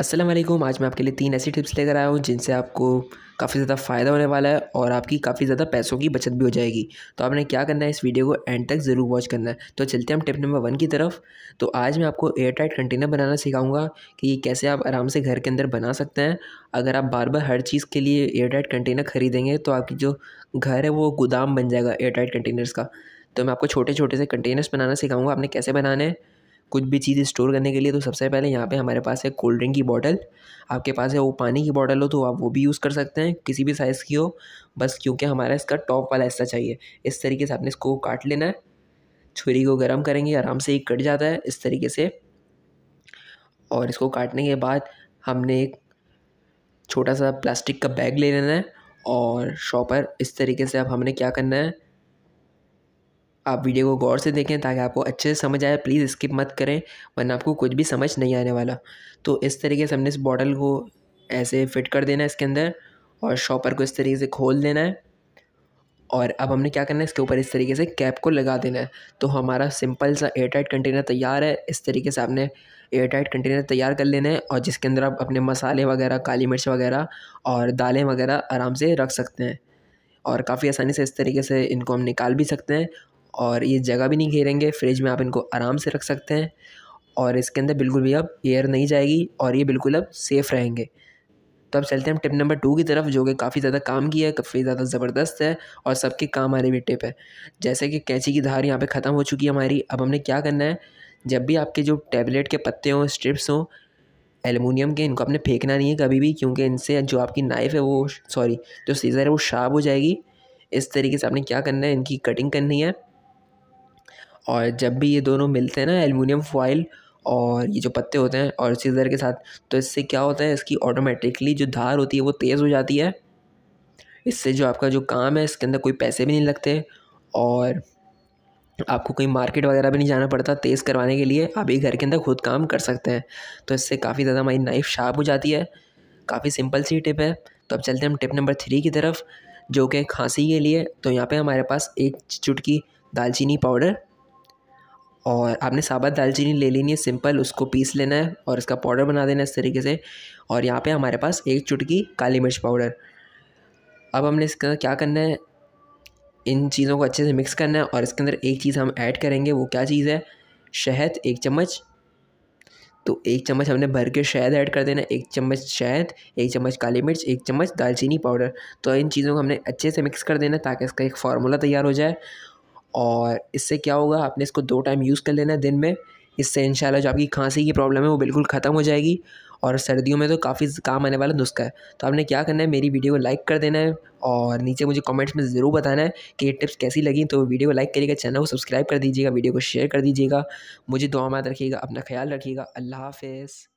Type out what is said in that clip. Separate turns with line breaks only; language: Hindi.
असलम आज मैं आपके लिए तीन ऐसी टिप्स लेकर आया हूँ जिनसे आपको काफ़ी ज़्यादा फ़ायदा होने वाला है और आपकी काफ़ी ज़्यादा पैसों की बचत भी हो जाएगी तो आपने क्या करना है इस वीडियो को एंड तक ज़रूर वॉच करना है तो चलते हैं हम टिप नंबर वन की तरफ तो आज मैं आपको एयर टाइट कंटेनर बनाना सिखाऊंगा कि ये कैसे आप आराम से घर के अंदर बना सकते हैं अगर आप बार बार हर चीज़ के लिए एयर टाइट कंटेनर खरीदेंगे तो आपकी जो घर है वो गोदाम बन जाएगा एयर टाइट कंटेनर्स का तो मैं आपको छोटे छोटे से कंटेनर्स बनाना सिखाऊँगा आपने कैसे बनाने हैं कुछ भी चीज़ स्टोर करने के लिए तो सबसे पहले यहाँ पे हमारे पास है कोल्ड ड्रिंक की बॉटल आपके पास है वो पानी की बॉटल हो तो आप वो भी यूज़ कर सकते हैं किसी भी साइज़ की हो बस क्योंकि हमारा इसका टॉप वाला हिस्सा चाहिए इस तरीके से आपने इसको काट लेना है छुरी को गर्म करेंगे आराम से ही कट जाता है इस तरीके से और इसको काटने के बाद हमने एक छोटा सा प्लास्टिक का बैग ले लेना है और शॉपर इस तरीके से अब हमने क्या करना है आप वीडियो को गौर से देखें ताकि आपको अच्छे से समझ आए प्लीज़ स्किप मत करें वरना आपको कुछ भी समझ नहीं आने वाला तो इस तरीके से हमने इस बॉटल को ऐसे फिट कर देना है इसके अंदर और शॉपर को इस तरीके से खोल देना है और अब हमने क्या करना है इसके ऊपर इस तरीके से कैप को लगा देना है तो हमारा सिंपल सा एयर टाइट कंटेनर तैयार है इस तरीके से आपने एयर टाइट कंटेनर तैयार कर लेना है और जिसके अंदर आप अपने मसाले वगैरह काली मिर्च वगैरह और दालें वगैरह आराम से रख सकते हैं और काफ़ी आसानी से इस तरीके से इनको हम निकाल भी सकते हैं और ये जगह भी नहीं घेरेंगे फ्रिज में आप इनको आराम से रख सकते हैं और इसके अंदर बिल्कुल भी अब एयर नहीं जाएगी और ये बिल्कुल अब सेफ़ रहेंगे तो अब चलते हैं हम टिप नंबर टू की तरफ जो कि काफ़ी ज़्यादा काम की है काफ़ी ज़्यादा ज़बरदस्त है और सबके काम आने भी टिप है जैसे कि कैंची की धार यहाँ पे ख़त्म हो चुकी है हमारी अब हमने क्या करना है जब भी आपके जो टैबलेट के पत्ते हों स्ट्रिप्स हों एलुमिनियम के इनको आपने फेंकना नहीं है कभी भी क्योंकि इनसे जो आपकी नाइफ़ है वो सॉरी जो सीज़र है वो शार्प हो जाएगी इस तरीके से आपने क्या करना है इनकी कटिंग करनी है और जब भी ये दोनों मिलते हैं ना एलमिनियम फॉइल और ये जो पत्ते होते हैं और सीजर के साथ तो इससे क्या होता है इसकी ऑटोमेटिकली जो धार होती है वो तेज़ हो जाती है इससे जो आपका जो काम है इसके अंदर कोई पैसे भी नहीं लगते और आपको कोई मार्केट वगैरह भी नहीं जाना पड़ता तेज़ करवाने के लिए आप ये घर के अंदर खुद काम कर सकते हैं तो इससे काफ़ी ज़्यादा हमारी नाइफ़ शार्प हो जाती है काफ़ी सिंपल सी टिप है तो अब चलते हैं हम टिप नंबर थ्री की तरफ जो कि खांसी के लिए तो यहाँ पे हमारे पास एक चुटकी दालचीनी पाउडर और आपने साबत दालचीनी ले लेनी है सिंपल उसको पीस लेना है और इसका पाउडर बना देना है इस तरीके से और यहाँ पे हमारे पास एक चुटकी काली मिर्च पाउडर अब हमने इसका क्या करना है इन चीज़ों को अच्छे से मिक्स करना है और इसके अंदर एक चीज़ हम ऐड करेंगे वो क्या चीज़ है शहद एक चम्मच तो एक चम्मच हमने भर के शहद ऐड कर देना एक चम्मच शहद एक चम्मच काली मिर्च एक चम्मच दालचीनी पाउडर तो इन चीज़ों को हमने अच्छे से मिक्स कर देना ताकि इसका एक फार्मूला तैयार हो जाए और इससे क्या होगा आपने इसको दो टाइम यूज़ कर लेना है दिन में इससे शाला जो आपकी खांसी की प्रॉब्लम है वो बिल्कुल ख़त्म हो जाएगी और सर्दियों में तो काफ़ी काम आने वाला नुस्खा है तो आपने क्या करना है मेरी वीडियो को लाइक कर देना है और नीचे मुझे कमेंट्स में ज़रूर बताना है कि ये टिप्स कैसी लगी तो वीडियो को लाइक करिएगा चैनल को सब्सक्राइब कर दीजिएगा वीडियो को शेयर कर दीजिएगा मुझे दुआ मत रखिएगा अपना ख्याल रखिएगा अल्लाह हाफिज़